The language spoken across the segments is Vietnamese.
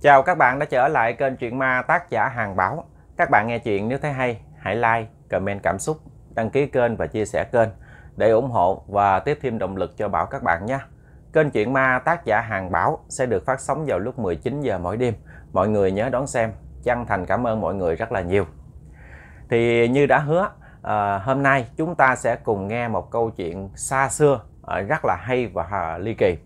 Chào các bạn đã trở lại kênh truyện Ma tác giả Hàng Bảo. Các bạn nghe chuyện nếu thấy hay, hãy like, comment cảm xúc, đăng ký kênh và chia sẻ kênh để ủng hộ và tiếp thêm động lực cho Bảo các bạn nhé. Kênh truyện Ma tác giả Hàng Bảo sẽ được phát sóng vào lúc 19 giờ mỗi đêm. Mọi người nhớ đón xem. Chân thành cảm ơn mọi người rất là nhiều. Thì như đã hứa, à, hôm nay chúng ta sẽ cùng nghe một câu chuyện xa xưa, à, rất là hay và ly kỳ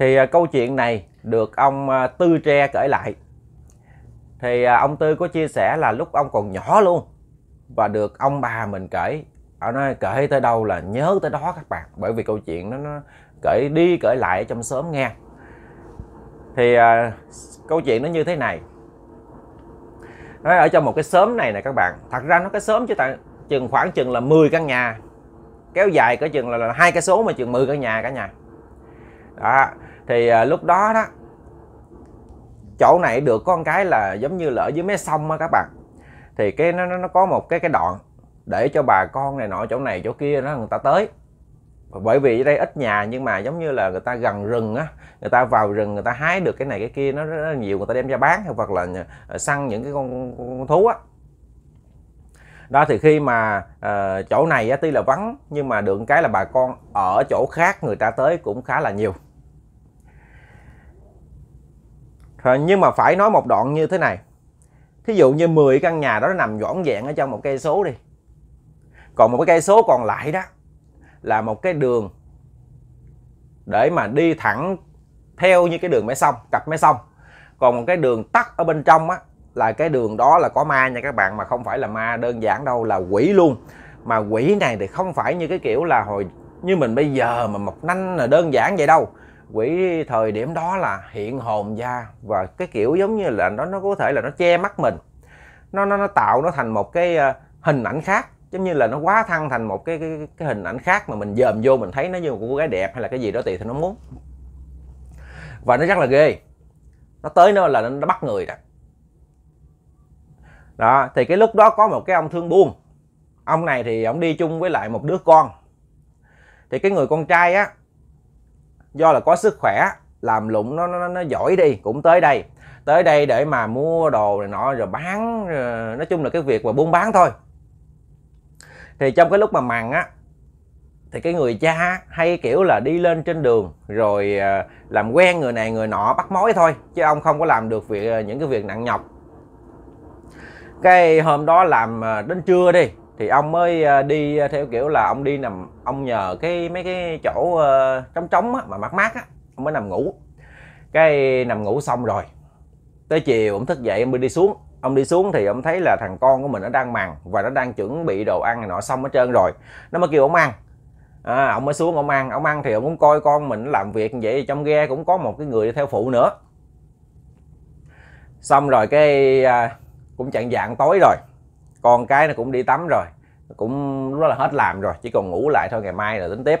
thì à, câu chuyện này được ông à, Tư Tre kể lại thì à, ông Tư có chia sẻ là lúc ông còn nhỏ luôn và được ông bà mình kể ông nói kể tới đâu là nhớ tới đó các bạn bởi vì câu chuyện nó, nó kể đi kể lại ở trong sớm nghe thì à, câu chuyện nó như thế này nó ở trong một cái sớm này nè các bạn thật ra nó cái sớm chứ tại chừng khoảng chừng là 10 căn nhà kéo dài cái chừng là hai cái số mà chừng 10 căn nhà cả nhà đó thì à, lúc đó đó chỗ này được có một cái là giống như lỡ dưới mé sông á các bạn thì cái nó nó có một cái cái đoạn để cho bà con này nọ chỗ này chỗ kia nó người ta tới bởi vì ở đây ít nhà nhưng mà giống như là người ta gần rừng á người ta vào rừng người ta hái được cái này cái kia nó rất là nhiều người ta đem ra bán hoặc là ờ, săn những cái con, con thú á đó thì khi mà uh, chỗ này á, tuy là vắng nhưng mà được cái là bà con ở chỗ khác người ta tới cũng khá là nhiều rồi nhưng mà phải nói một đoạn như thế này thí dụ như 10 căn nhà đó nó nằm dõn dẹn ở trong một cây số đi còn một cái cây số còn lại đó là một cái đường để mà đi thẳng theo như cái đường mé sông cặp mé sông còn một cái đường tắt ở bên trong á là cái đường đó là có ma nha các bạn mà không phải là ma đơn giản đâu là quỷ luôn mà quỷ này thì không phải như cái kiểu là hồi như mình bây giờ mà mọc nanh là đơn giản vậy đâu quỷ thời điểm đó là hiện hồn ra và cái kiểu giống như là nó nó có thể là nó che mắt mình nó nó, nó tạo nó thành một cái ờ, hình ảnh khác giống như là nó quá thăng thành một cái cái, cái hình ảnh khác mà mình dòm vô mình thấy nó như một cô gái đẹp hay là cái gì đó tùy thì nó muốn và nó rất là ghê nó tới nó là nó bắt người đó đó thì cái lúc đó có một cái ông thương buôn ông này thì ông đi chung với lại một đứa con thì cái người con trai á do là có sức khỏe làm lụng nó nó nó giỏi đi cũng tới đây tới đây để mà mua đồ này nọ rồi bán nói chung là cái việc mà buôn bán thôi thì trong cái lúc mà mặn á thì cái người cha hay kiểu là đi lên trên đường rồi à, làm quen người này người nọ bắt mối thôi chứ ông không có làm được việc à, những cái việc nặng nhọc cái hôm đó làm à, đến trưa đi thì ông mới ờ, đi ờ, theo kiểu là ông đi nằm ông nhờ cái mấy cái chỗ ờ, trống trống á, mà mát mát á ông mới nằm ngủ cái nằm ngủ xong rồi tới chiều ông thức dậy ông mới đi xuống ông đi xuống thì ông thấy là thằng con của mình nó đang màng và nó đang chuẩn bị đồ ăn này nọ xong hết trơn rồi nó mới kêu ông ăn à, ông mới xuống ông ăn ông ăn thì ông cũng coi con mình làm việc vậy trong ghe cũng có một cái người theo phụ nữa xong rồi cái à, cũng chặn dạng tối rồi con cái nó cũng đi tắm rồi cũng rất là hết làm rồi chỉ còn ngủ lại thôi ngày mai là tính tiếp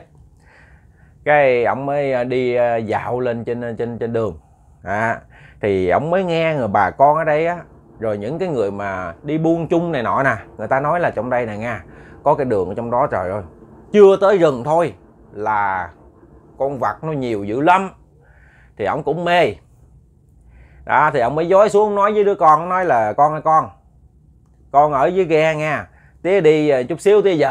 cái ông mới ờ, đi ờ, dạo lên trên ờ, trên trên đường à, thì ông mới nghe người bà con ở đây á rồi những cái người mà đi buôn chung này nọ nè người ta nói là trong đây này nha có cái đường ở trong đó trời ơi chưa tới rừng thôi là con vật nó nhiều dữ lắm thì ổng cũng mê đó thì ổng mới dối xuống nói với đứa con nói là con ơi con con ở dưới ghe nha tía đi ờ, chút xíu tía về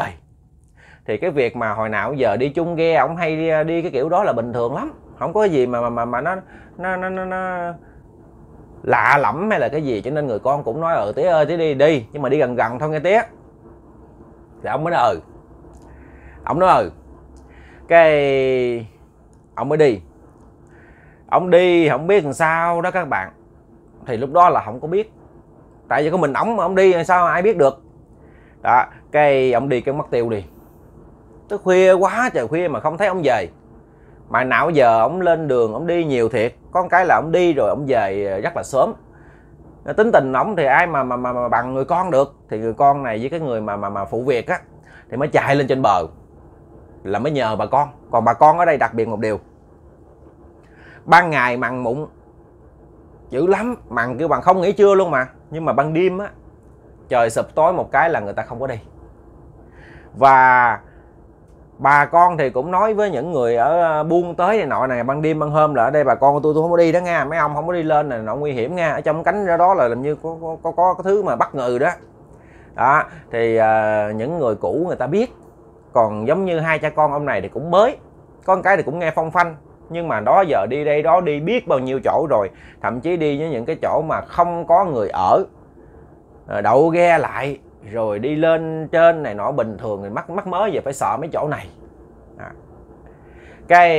thì cái việc mà hồi nào giờ đi chung ghe ổng hay đi, đi cái kiểu đó là bình thường lắm không có gì mà mà mà, mà nó, nó nó nó nó lạ lẫm hay là cái gì cho nên người con cũng nói ừ ờ, tía ơi tía đi đi nhưng mà đi gần gần thôi nghe tía thì ông mới nói ừ ông nói ừ cái ông mới đi ông đi không biết làm sao đó các bạn thì lúc đó là không có biết tại vì có mình ổng mà ông đi sao ai biết được đó cái ông đi cái mất tiêu đi tới khuya quá trời khuya mà không thấy ông về mà nào giờ ông lên đường ông đi nhiều thiệt con cái là ông đi rồi ông về rất là sớm tính tình ổng thì ai mà, mà mà mà bằng người con được thì người con này với cái người mà mà mà phụ việc á thì mới chạy lên trên bờ là mới nhờ bà con còn bà con ở đây đặc biệt một điều ban ngày mặn mụn dữ lắm bằng kêu bằng không nghỉ trưa luôn mà nhưng mà ban đêm á trời sụp tối một cái là người ta không có đi và bà con thì cũng nói với những người ở ờ, buôn tới này nọ này ban đêm ban hôm là ở đây bà con của tôi tôi không có đi đó nghe mấy ông không có đi lên này nọ nguy hiểm nghe ở trong cánh ra đó là làm như có có có, có cái thứ mà bất ngờ đó đó thì uh, những người cũ người ta biết còn giống như hai cha con ông này thì cũng mới con cái thì cũng nghe phong phanh nhưng mà đó giờ đi đây đó đi biết bao nhiêu chỗ rồi thậm chí đi với những cái chỗ mà không có người ở ờ, đậu ghe lại rồi đi lên trên này nọ bình thường thì mắc mắc mới giờ phải sợ mấy chỗ này à. cái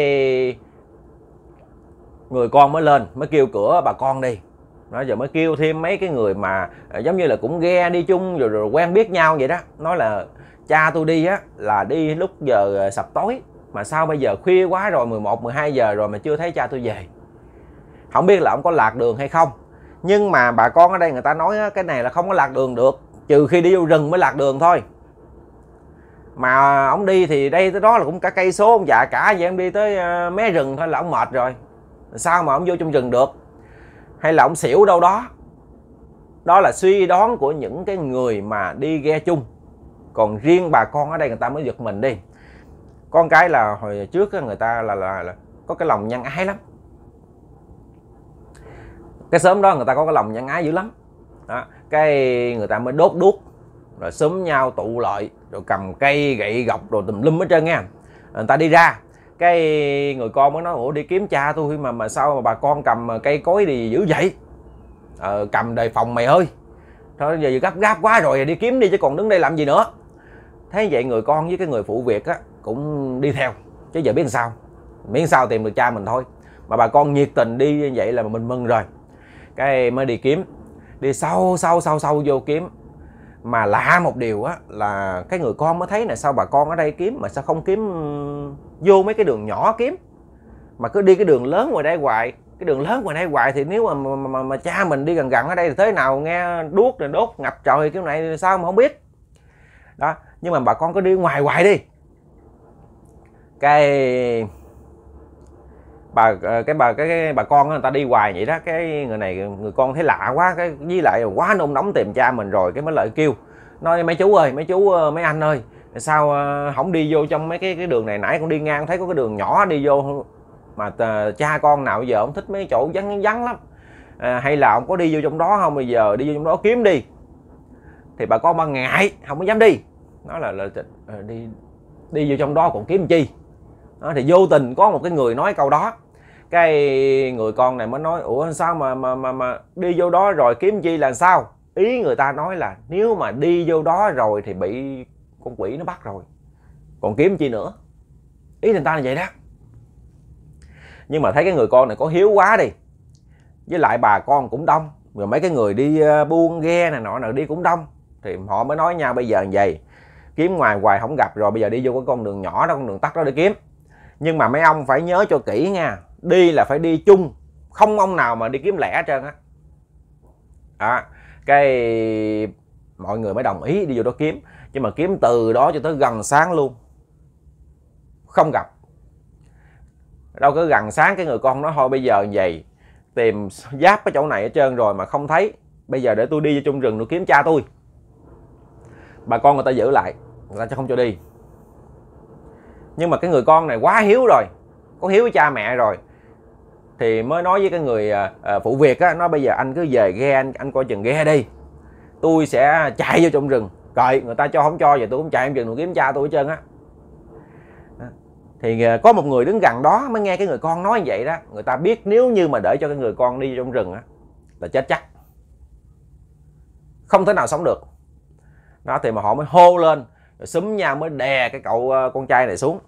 người con mới lên mới kêu cửa bà con đi nó giờ mới kêu thêm mấy cái người mà ờ, giống như là cũng ghe đi chung rồi, rồi quen biết nhau vậy đó nói là cha tôi đi á là đi lúc giờ ờ, sập tối mà sao bây giờ khuya quá rồi 11 12 giờ rồi mà chưa thấy cha tôi về không biết là ông có lạc đường hay không nhưng mà bà con ở đây người ta nói cái này là không có lạc đường được trừ khi đi vô rừng mới lạc đường thôi mà ông đi thì đây tới đó là cũng cả cây số ông già cả vậy ông đi tới ờ, mé rừng thôi là ông mệt rồi sao mà ông vô trong rừng được hay là ông xỉu đâu đó đó là suy đoán của những cái người mà đi ghe chung còn riêng bà con ở đây người ta mới giật mình đi con cái là hồi trước người ta là, là, là có cái lòng nhân ái lắm cái sớm đó người ta có cái lòng nhân ái dữ lắm đó. cái người ta mới đốt đuốc rồi sớm nhau tụ lợi rồi cầm cây gậy gọc rồi tùm lum hết trơn nha người ta đi ra cái người con mới nói ủa đi kiếm cha tôi mà mà sao mà bà con cầm cây cối thì dữ vậy ờ, cầm đề phòng mày ơi thôi giờ gấp gáp quá rồi đi kiếm đi chứ còn đứng đây làm gì nữa thế vậy người con với cái người phụ việc á cũng đi theo chứ giờ biết làm sao miễn sao tìm được cha mình thôi mà bà con nhiệt tình đi như vậy là mình mừng rồi cái mới đi kiếm đi sâu sâu sâu sâu vô kiếm mà lạ một điều á là cái người con mới thấy là sao bà con ở đây kiếm mà sao không kiếm vô mấy cái đường nhỏ kiếm mà cứ đi cái đường lớn ngoài đây hoài cái đường lớn ngoài đây hoài thì nếu mà mà, mà, mà cha mình đi gần gần ở đây thì thế nào nghe đuốc rồi đốt ngập trời kiểu này sao mà không biết đó nhưng mà bà con cứ đi ngoài hoài đi cái bà ờ, cái bà cái, cái bà con người ta đi hoài vậy đó cái người này người con thấy lạ quá cái với lại quá nôn nóng tìm cha mình rồi cái mới lại kêu nói mấy chú ơi mấy chú ờ, mấy anh ơi sao không ờ, đi vô trong mấy cái cái đường này nãy con đi ngang thấy có cái đường nhỏ đi vô mà cha con nào giờ ông thích mấy chỗ vắng vắng lắm à, hay là ông có đi vô trong đó không bây giờ đi vô trong đó kiếm đi thì bà con bà ngại không có dám đi nó là, là ờ, đi đi vô trong đó còn kiếm chi đó, thì vô tình có một cái người nói câu đó cái người con này mới nói ủa sao mà mà mà mà đi vô đó rồi kiếm chi là sao ý người ta nói là nếu mà đi vô đó rồi thì bị con quỷ nó bắt rồi còn kiếm chi nữa ý người ta là vậy đó nhưng mà thấy cái người con này có hiếu quá đi với lại bà con cũng đông rồi mấy cái người đi ờ, buôn ghe này nọ nào đi cũng đông thì họ mới nói nhau bây giờ như vậy kiếm ngoài hoài không gặp rồi bây giờ đi vô cái con đường nhỏ đó con đường tắt đó để kiếm nhưng mà mấy ông phải nhớ cho kỹ nha đi là phải đi chung không ông nào mà đi kiếm lẻ hết trơn á à, cái mọi người mới đồng ý đi vô đó kiếm nhưng mà kiếm từ đó cho tới gần sáng luôn không gặp đâu cứ gần sáng cái người con nó thôi bây giờ vậy tìm giáp cái chỗ này hết trơn rồi mà không thấy bây giờ để tôi đi vô trong rừng tôi kiếm cha tôi bà con người ta giữ lại người ta sẽ không cho đi nhưng mà cái người con này quá hiếu rồi có hiếu với cha mẹ rồi thì mới nói với cái người à, à, phụ việc á nó bây giờ anh cứ về ghe anh anh coi chừng ghe đi tôi sẽ chạy vô trong rừng cậy người ta cho không cho giờ tôi cũng chạy em chừng tôi kiếm cha tôi hết trơn á thì à, có một người đứng gần đó mới nghe cái người con nói như vậy đó người ta biết nếu như mà để cho cái người con đi trong rừng á là chết chắc không thể nào sống được nó thì mà họ mới hô lên rồi xúm nhà mới đè cái cậu ờ, con trai này xuống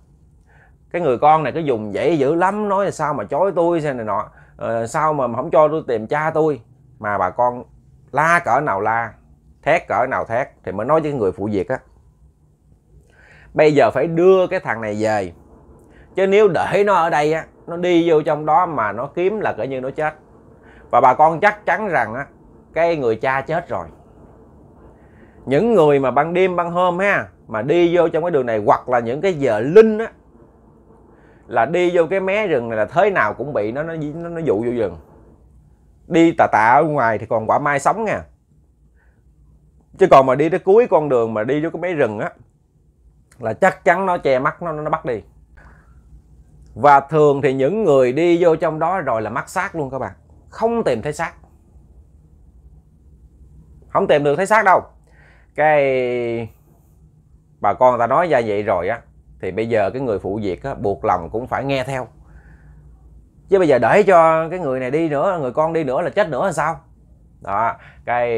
cái người con này cứ dùng vậy dữ lắm nói là sao mà chối tôi xem này nọ ờ, sao mà không cho tôi tìm cha tôi mà bà con la cỡ nào la thét cỡ nào thét thì mới nói với người phụ việc á bây giờ phải đưa cái thằng này về chứ nếu để nó ở đây á nó đi vô trong đó mà nó kiếm là cỡ như nó chết và bà con chắc chắn rằng á cái người cha chết rồi những người mà ban đêm ban hôm ha mà đi vô trong cái đường này hoặc là những cái giờ linh á là đi vô cái mé rừng này là thế nào cũng bị nó nó nó, nó dụ vô rừng đi tà tà ở ngoài thì còn quả mai sống nha chứ còn mà đi tới cuối con đường mà đi vô cái mé rừng á là chắc chắn nó che mắt nó nó bắt đi và thường thì những người đi vô trong đó rồi là mắc xác luôn các bạn không tìm thấy xác không tìm được thấy xác đâu cái bà con ta nói ra vậy rồi á thì bây giờ cái người phụ việc á, buộc lòng cũng phải nghe theo chứ bây giờ để cho cái người này đi nữa người con đi nữa là chết nữa là sao đó cái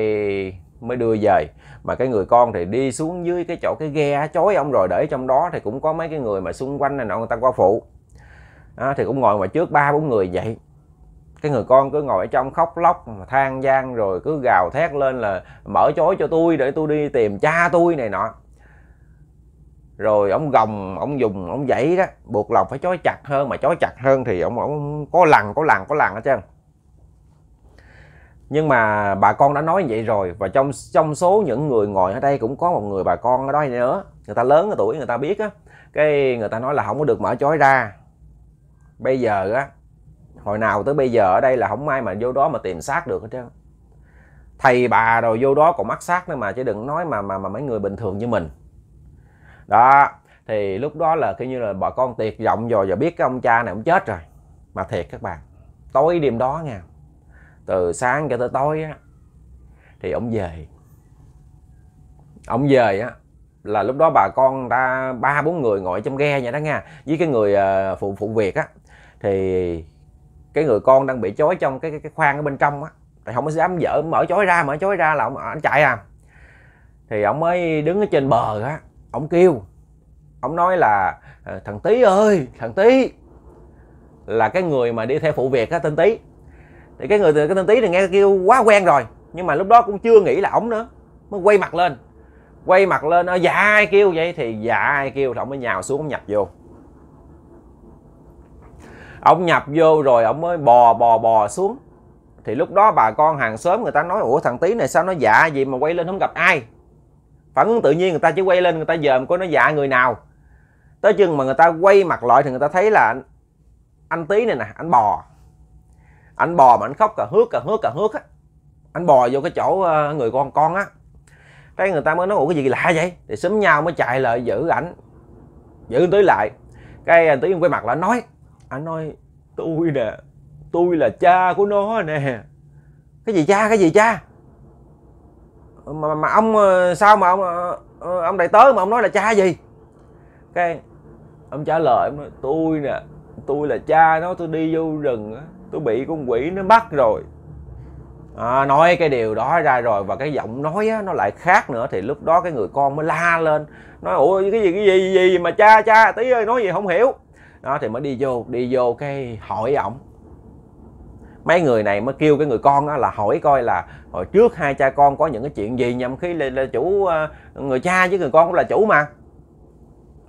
mới đưa về mà cái người con thì đi xuống dưới cái chỗ cái ghe chối ông rồi để trong đó thì cũng có mấy cái người mà xung quanh này nọ người ta qua phụ à, thì cũng ngồi mà trước ba bốn người vậy cái người con cứ ngồi ở trong khóc lóc mà than gian rồi cứ gào thét lên là mở chối cho tôi để tôi đi tìm cha tôi này nọ rồi ông gồng ông dùng ông dãy đó buộc lòng phải chói chặt hơn mà chói chặt hơn thì ông ông có lần có lần có lần hết trơn nhưng mà bà con đã nói vậy rồi và trong trong số những người ngồi ở đây cũng có một người bà con ở đó nữa người ta lớn ở tuổi người ta biết á cái người ta nói là không có được mở chói ra bây giờ á hồi nào tới bây giờ ở đây là không ai mà vô đó mà tìm xác được hết trơn thầy bà rồi vô đó còn mắc xác nữa mà chứ đừng nói mà mà mà mấy người bình thường như mình đó thì lúc đó là kiểu như là bà con tuyệt vọng rồi và biết cái ông cha này cũng chết rồi mà thiệt các bạn tối đêm đó nha từ sáng cho tới tối á thì ông về ông về á là lúc đó bà con ta ba bốn người ngồi trong ghe vậy đó nha với cái người ờ, phụ phụ việc á thì cái người con đang bị chói trong cái cái, cái khoang ở bên trong á thì không có dám dở mở chói ra mở chói ra là ông anh chạy à thì ông mới đứng ở trên bờ á ông kêu ông nói là ờ, thằng tý ơi thằng tý là cái người mà đi theo phụ việc á tên tý thì cái người cái tên tý thì nghe kêu quá quen rồi nhưng mà lúc đó cũng chưa nghĩ là ổng nữa mới quay mặt lên quay mặt lên ờ, dạ ai kêu vậy thì dạ ai kêu thì ông mới nhào xuống ông nhập vô ông nhập vô rồi ông mới bò bò bò xuống thì lúc đó bà con hàng xóm người ta nói ủa thằng tí này sao nó dạ gì mà quay lên không gặp ai phản ứng tự nhiên người ta chỉ quay lên người ta dòm có nó dạ người nào tới chừng mà người ta quay mặt lại thì người ta thấy là anh, anh tí này nè anh bò anh bò mà anh khóc cả hước cả hước cả hước á anh bò vô cái chỗ ờ, người con con á cái người ta mới nói ủa cái gì lạ vậy thì xúm nhau mới chạy lại giữ ảnh giữ tới lại cái anh tí quay mặt lại nói anh nói tôi nè tôi là cha của nó nè cái gì cha cái gì cha mà mà ông ờ, sao mà ông ờ, ờ, ông đại tớ mà ông nói là cha gì cái ông trả lời ông nói tôi nè tôi là cha nó tôi đi vô rừng tôi bị con quỷ nó bắt rồi à, nói cái điều đó ra rồi và cái giọng nói nó lại khác nữa thì lúc đó cái người con mới la lên nói ủa cái gì cái gì gì mà cha cha tí ơi nói gì không hiểu đó thì mới đi vô đi vô cái hỏi ổng mấy người này mới kêu cái người con á, là hỏi coi là hồi trước hai cha con có những cái chuyện gì nhằm khi là, là chủ ờ, người cha với người con cũng là chủ mà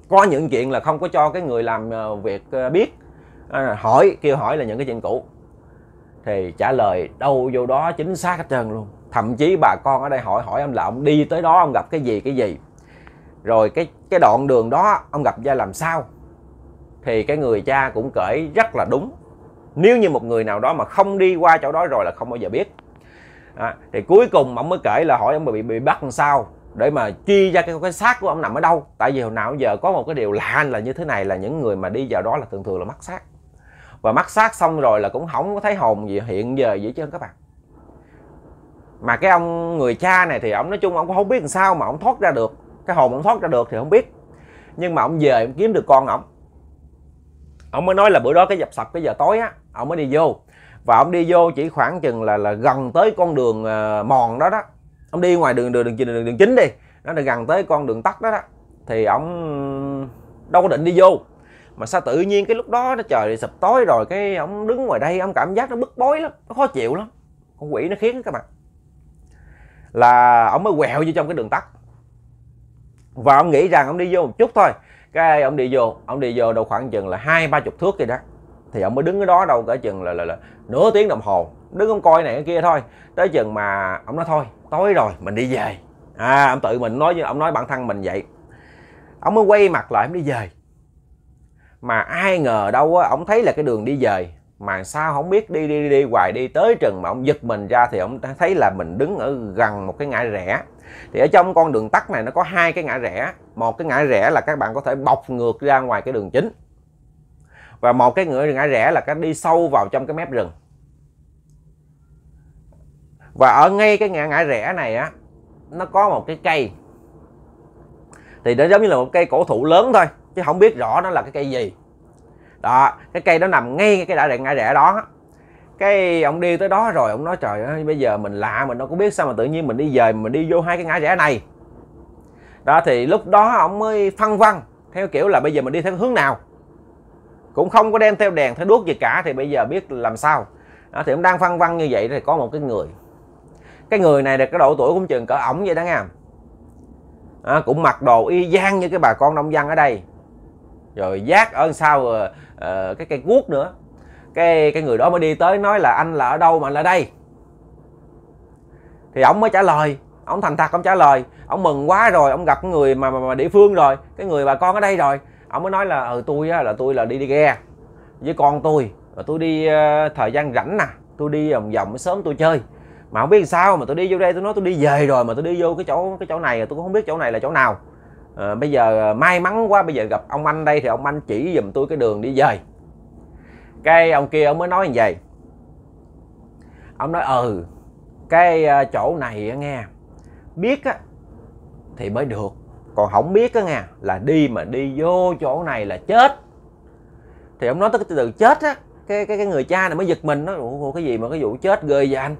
có những chuyện là không có cho cái người làm ờ, việc ờ, biết à, hỏi kêu hỏi là những cái chuyện cũ thì trả lời đâu vô đó chính xác hết trơn luôn thậm chí bà con ở đây hỏi hỏi ông là ông đi tới đó ông gặp cái gì cái gì rồi cái cái đoạn đường đó ông gặp ra làm sao thì cái người cha cũng kể rất là đúng nếu như một người nào đó mà không đi qua chỗ đó rồi là không bao giờ biết à, thì cuối cùng ông mới kể là hỏi ông bị bị bắt làm sao để mà chi ra cái cái xác của ông nằm ở đâu tại vì hồi nào giờ có một cái điều lạ là như thế này là những người mà đi vào đó là thường thường là mắc xác và mắc xác xong rồi là cũng không có thấy hồn gì hiện giờ vậy chứ các bạn mà cái ông người cha này thì ông nói chung ông cũng không biết làm sao mà ông thoát ra được cái hồn ông thoát ra được thì không biết nhưng mà ông về ông kiếm được con ông ông mới nói là bữa đó cái dập sập cái giờ tối á ông mới đi vô và ông đi vô chỉ khoảng chừng là là gần tới con đường ờ, mòn đó đó ông đi ngoài đường đường đường đường, đường, đường chính đi nó là gần tới con đường tắt đó đó thì ông đâu có định đi vô mà sao tự nhiên cái lúc đó nó trời sập tối rồi cái ông đứng ngoài đây ông cảm giác nó bức bối lắm nó khó chịu lắm con quỷ nó khiến các bạn là ông mới quẹo vô trong cái đường tắt và ông nghĩ rằng ông đi vô một chút thôi cái ông đi vô ông đi vô đâu khoảng chừng là hai ba chục thước kia đó thì ông mới đứng ở đó đâu cả chừng là, là là nửa tiếng đồng hồ đứng ông coi này cái kia thôi tới chừng mà ông nói thôi tối rồi mình đi về à ông tự mình nói ông nói bản thân mình vậy ông mới quay mặt lại ông đi về mà ai ngờ đâu á ông thấy là cái đường đi về mà sao không biết đi đi đi hoài đi tới chừng mà ông giật mình ra thì ông thấy là mình đứng ở gần một cái ngã rẽ thì ở trong con đường tắt này nó có hai cái ngã rẽ một cái ngã rẽ là các bạn có thể bọc ngược ra ngoài cái đường chính và một cái ngã ngã rẽ là cái đi sâu vào trong cái mép rừng và ở ngay cái ngã ngã rẽ này á nó có một cái cây thì nó giống như là một cây cổ thụ lớn thôi chứ không biết rõ nó là cái cây gì đó cái cây đó nằm ngay cái đã rẻ ngã rẽ đó cái ông đi tới đó rồi ông nói trời ơi bây giờ mình lạ mình đâu có biết sao mà tự nhiên mình đi về mình đi vô hai cái ngã rẽ này đó thì lúc đó ông mới phân vân theo kiểu là bây giờ mình đi theo hướng nào cũng không có đem theo đèn theo đuốc gì cả thì bây giờ biết làm sao đó, thì ông đang phân vân như vậy thì có một cái người cái người này được cái độ tuổi cũng chừng cỡ ổng vậy đó nha à, cũng mặc đồ y gian như cái bà con nông dân ở đây rồi giác ở sau uh, ờ, ờ, cái cây guốc nữa cái cái người đó mới đi tới nói là anh là ở đâu mà anh là đây thì ông mới trả lời ông thành thật ông trả lời ông mừng quá rồi ông gặp người mà, mà, mà địa phương rồi cái người bà con ở đây rồi ông mới nói là ừ tôi á, là tôi là đi đi ghe với con tôi rồi tôi đi uh, thời gian rảnh nè tôi đi vòng vòng sớm tôi chơi mà không biết sao mà tôi đi vô đây tôi nói tôi đi về rồi mà tôi đi vô cái chỗ cái chỗ này tôi cũng không biết chỗ này là chỗ nào à, bây giờ ờ, may mắn quá bây giờ gặp ông anh đây thì ông anh chỉ dùm tôi cái đường đi về cái ông kia ông mới nói như vậy ông nói ừ cái ờ, chỗ này nghe biết á thì mới được còn không biết á nghe là đi mà đi vô chỗ này là chết thì ông nói tới cái từ chết á cái cái cái người cha này mới giật mình nói ủa cái gì mà cái vụ chết ghê vậy anh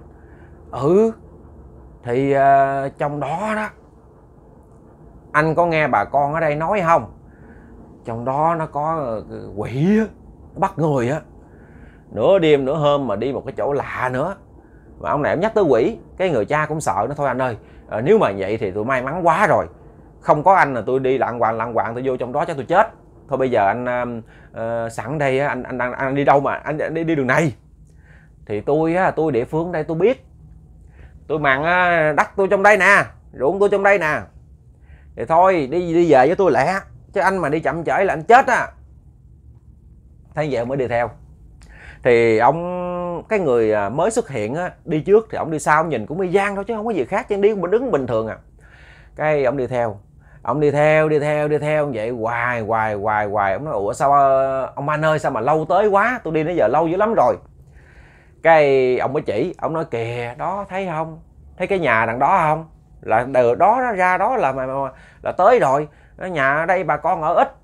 ừ thì uh, trong đó đó anh có nghe bà con ở đây nói không trong đó nó có ờ, quỷ á bắt người á nửa đêm nửa hôm mà đi một cái chỗ lạ nữa mà ông này ông nhắc tới quỷ cái người cha cũng sợ nó thôi anh ơi à, nếu mà vậy thì tôi may mắn quá rồi không có anh là tôi đi lạng hoàng lạng hoàng tôi vô trong đó chắc tôi chết thôi bây giờ anh uh, sẵn đây anh anh đang anh đi đâu mà anh, anh đi, đi đường này thì tôi á tôi địa phương đây tôi biết tôi mặn đất tôi trong đây nè ruộng tôi trong đây nè thì thôi đi đi về với tôi lẹ chứ anh mà đi chậm trễ là anh chết á thấy vậy mới đi theo thì ông cái người à, mới xuất hiện á đi trước thì ông đi sau nhìn cũng y gian thôi chứ không có gì khác chứ đi cũng đứng bình thường à cái ông đi theo ông đi theo đi theo đi theo vậy hoài hoài hoài hoài ông nói ủa sao ờ, ông anh ơi sao mà lâu tới quá tôi đi nãy giờ lâu dữ lắm rồi cái ông mới chỉ ông nói kìa đó thấy không thấy cái nhà đằng đó không là từ đó nó ra đó là mà, mà là tới rồi nhà đây bà con ở ít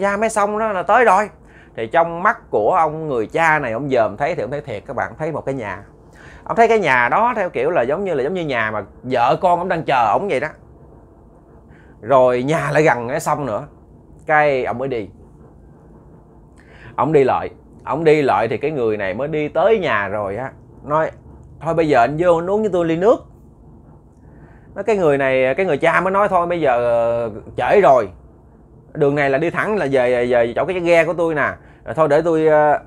ra mấy sông đó là tới rồi thì trong mắt của ông người cha này ông dòm thấy thì ông thấy thiệt các bạn thấy một cái nhà ông thấy cái nhà đó theo kiểu là giống như là giống như nhà mà vợ con ông đang chờ ông vậy đó rồi nhà lại gần cái sông nữa cái ông mới đi ông đi lại ông đi lại thì cái người này mới đi tới nhà rồi á nói thôi bây giờ anh vô anh uống với tôi ly nước nó cái người này cái người cha mới nói thôi bây giờ ờ, trễ rồi đường này là đi thẳng là về về chỗ cái ghe của tôi nè thôi để tôi ờ,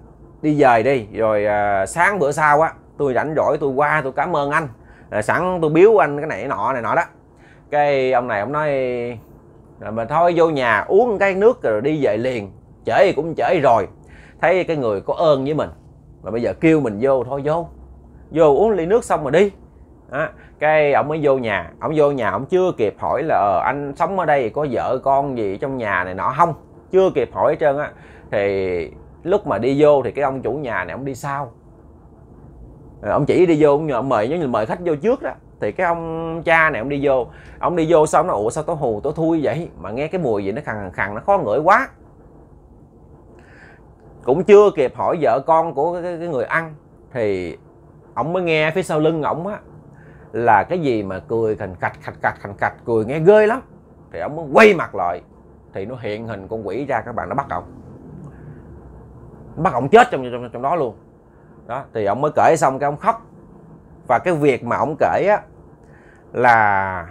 đi về đi rồi ờ, sáng bữa sau á tôi rảnh rỗi tôi qua tôi cảm ơn anh sẵn tôi biếu anh cái này cái nọ này nọ đó cái ông này ông nói là mà thôi vô nhà uống cái nước rồi đi về liền trễ cũng trễ rồi thấy cái người có ơn với mình mà bây giờ kêu mình vô thôi vô vô uống ly nước xong rồi đi đó. cái ổng mới vô nhà ổng vô nhà ổng chưa kịp hỏi là ờ, anh sống ở đây có vợ con gì trong nhà này nọ không chưa kịp hỏi hết trơn á thì lúc mà đi vô thì cái ông chủ nhà này ông đi sau rồi ờ, ông chỉ đi vô ông mời như mời khách vô trước đó thì cái ông cha này ông đi vô ông đi vô xong nó ủa sao tối hù tối thui vậy mà nghe cái mùi gì nó khằng khằng nó khó ngửi quá cũng chưa kịp hỏi vợ con của cái, cái người ăn thì ông mới nghe phía sau lưng ổng á là cái gì mà cười thành cạch cạch cạch thành cạch cười nghe ghê lắm thì ông mới quay mặt lại thì nó hiện hình con quỷ ra các bạn nó bắt ông bắt ông chết trong trong, trong đó luôn đó thì ông mới kể xong cái ông khóc và cái việc mà ông kể á là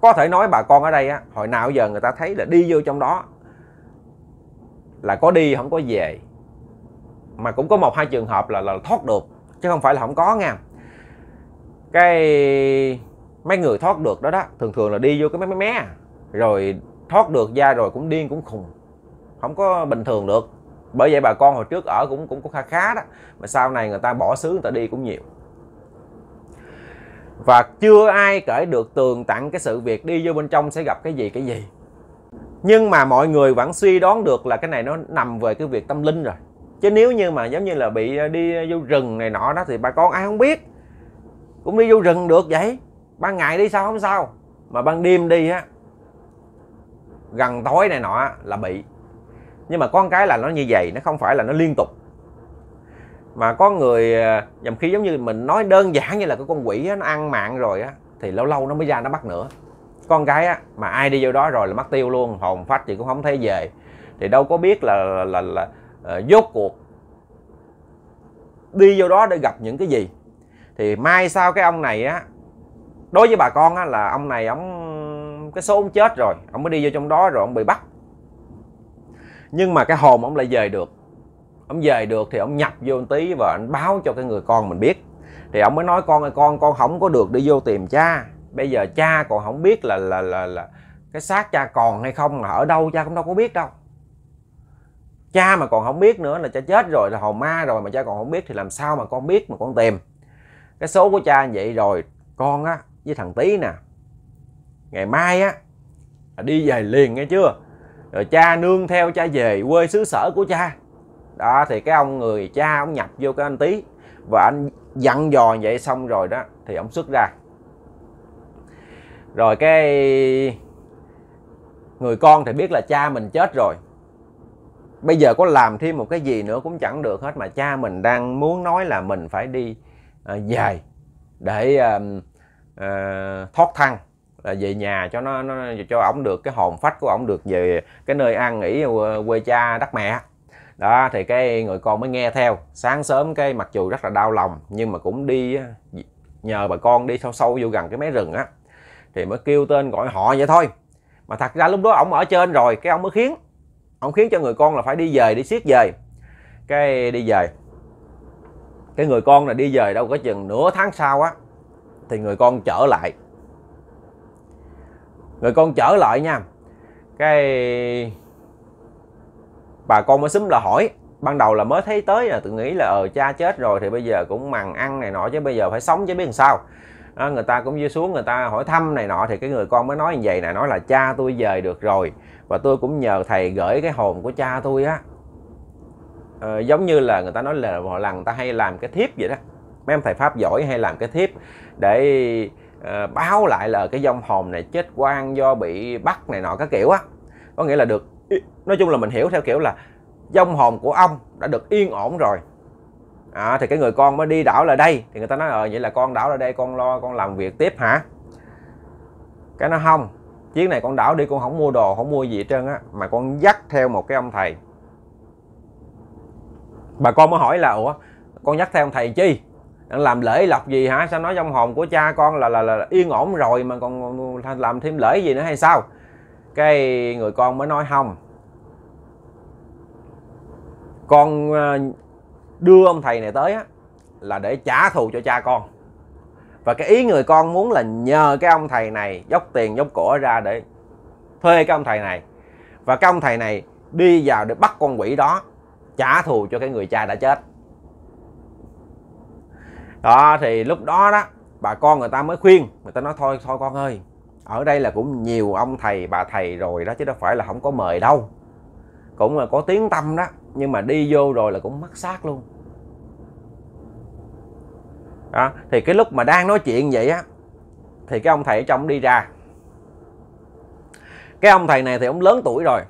có thể nói bà con ở đây á hồi nào giờ người ta thấy là đi vô trong đó là có đi không có về mà cũng có một hai trường hợp là là thoát được chứ không phải là không có nha cái mấy người thoát được đó đó thường thường là đi vô cái mấy mé mé à. rồi thoát được ra rồi cũng điên cũng khùng không có bình thường được bởi vậy bà con hồi trước ở cũng cũng có khá khá đó mà sau này người ta bỏ xứ người ta đi cũng nhiều và chưa ai kể được tường tặng cái sự việc đi vô bên trong sẽ gặp cái gì cái gì nhưng mà mọi người vẫn suy đoán được là cái này nó nằm về cái việc tâm linh rồi chứ nếu như mà giống như là bị đi vô rừng này nọ đó thì bà con ai không biết cũng đi vô rừng được vậy ban ngày đi sao không sao mà ban đêm đi á gần tối này nọ là bị nhưng mà con cái là nó như vậy nó không phải là nó liên tục mà có người à, dầm khí giống như mình nói đơn giản như là cái con quỷ á, nó ăn mạng rồi á thì lâu lâu nó mới ra nó bắt nữa con cái á mà ai đi vô đó rồi là mất tiêu luôn hồn phách thì cũng không thấy về thì đâu có biết là là là, là uh, à, cuộc đi vô đó để gặp những cái gì thì mai sau cái ông này á đối với bà con á là ông này ông cái số ông chết rồi ông mới đi vô trong đó rồi ông bị bắt nhưng mà cái hồn ông lại về được ông về được thì ông nhập vô một tí và anh báo cho cái người con mình biết thì ông mới nói con ơi con con không có được đi vô tìm cha bây giờ cha còn không biết là là là là cái xác cha còn hay không mà ở đâu cha cũng đâu có biết đâu cha mà còn không biết nữa là cha chết rồi là hồn ma rồi mà cha còn không biết thì làm sao mà con biết mà con tìm cái số của cha vậy rồi con á với thằng tí nè ngày mai á đi về liền nghe chưa rồi cha nương theo cha về quê xứ sở của cha đó thì cái ông người cha ông nhập vô cái anh tí và anh dặn dò vậy xong rồi đó thì ông xuất ra rồi cái người con thì biết là cha mình chết rồi bây giờ có làm thêm một cái gì nữa cũng chẳng được hết mà cha mình đang muốn nói là mình phải đi à, dài để à, à, thoát thân là về nhà cho nó, nó cho ổng được cái hồn phách của ổng được về cái nơi an nghỉ quê cha đất mẹ đó thì cái người con mới nghe theo sáng sớm cái mặc dù rất là đau lòng nhưng mà cũng đi nhờ bà con đi sâu sâu vô gần cái mấy rừng á thì mới kêu tên gọi họ vậy thôi mà thật ra lúc đó ổng ở trên rồi cái ông mới khiến ổng khiến cho người con là phải đi về đi xiết về cái đi về cái người con là đi về đâu có chừng nửa tháng sau á thì người con trở lại người con trở lại nha cái bà con mới xúm là hỏi ban đầu là mới thấy tới là tự nghĩ là ờ cha chết rồi thì bây giờ cũng màng ăn này nọ chứ bây giờ phải sống chứ biết làm sao à, người ta cũng dưới xuống người ta hỏi thăm này nọ thì cái người con mới nói như vậy nè nói là cha tôi về được rồi và tôi cũng nhờ thầy gửi cái hồn của cha tôi á Ờ, giống như là người ta nói là họ là người ta hay làm cái thiếp vậy đó mấy ông thầy pháp giỏi hay làm cái thiếp để uh, báo lại là cái dông hồn này chết quan do bị bắt này nọ các kiểu á có nghĩa là được nói chung là mình hiểu theo kiểu là dông hồn của ông đã được yên ổn rồi à, thì cái người con mới đi đảo lại đây thì người ta nói ờ vậy là con đảo lại đây con lo con làm việc tiếp hả cái nó không chuyến này con đảo đi con không mua đồ không mua gì hết trơn á mà con dắt theo một cái ông thầy bà con mới hỏi là ủa con dắt theo ông thầy chi làm lễ lọc gì hả sao nói trong hồn của cha con là là, là yên ổn rồi mà còn làm thêm lễ gì nữa hay sao cái người con mới nói không con ờ, đưa ông thầy này tới á, là để trả thù cho cha con và cái ý người con muốn là nhờ cái ông thầy này dốc tiền dốc cổ ra để thuê cái ông thầy này và cái ông thầy này đi vào để bắt con quỷ đó trả thù cho cái người cha đã chết đó thì lúc đó đó bà con người ta mới khuyên người ta nói thôi thôi con ơi ở đây là cũng nhiều ông thầy bà thầy rồi đó chứ đâu phải là không có mời đâu cũng là có tiếng tâm đó nhưng mà đi vô rồi là cũng mất xác luôn đó thì cái lúc mà đang nói chuyện vậy á thì cái ông thầy ở trong đi ra cái ông thầy này thì ông lớn tuổi rồi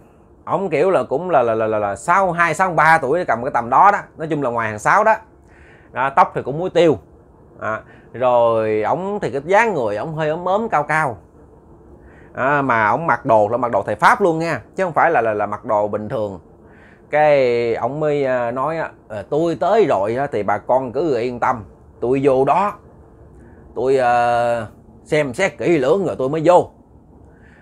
ông kiểu là cũng là là là là, là 62 ba tuổi cầm cái tầm đó đó nói chung là ngoài hàng sáu đó à, tóc thì cũng muối tiêu à, rồi ông thì cái dáng người ông hơi ốm ốm cao cao à, mà ông mặc đồ là mặc đồ thầy pháp luôn nha chứ không phải là là, là mặc đồ bình thường cái ông mới à, nói ờ, tôi tới rồi thì bà con cứ yên tâm tôi vô đó tôi uh, xem xét kỹ lưỡng rồi tôi mới vô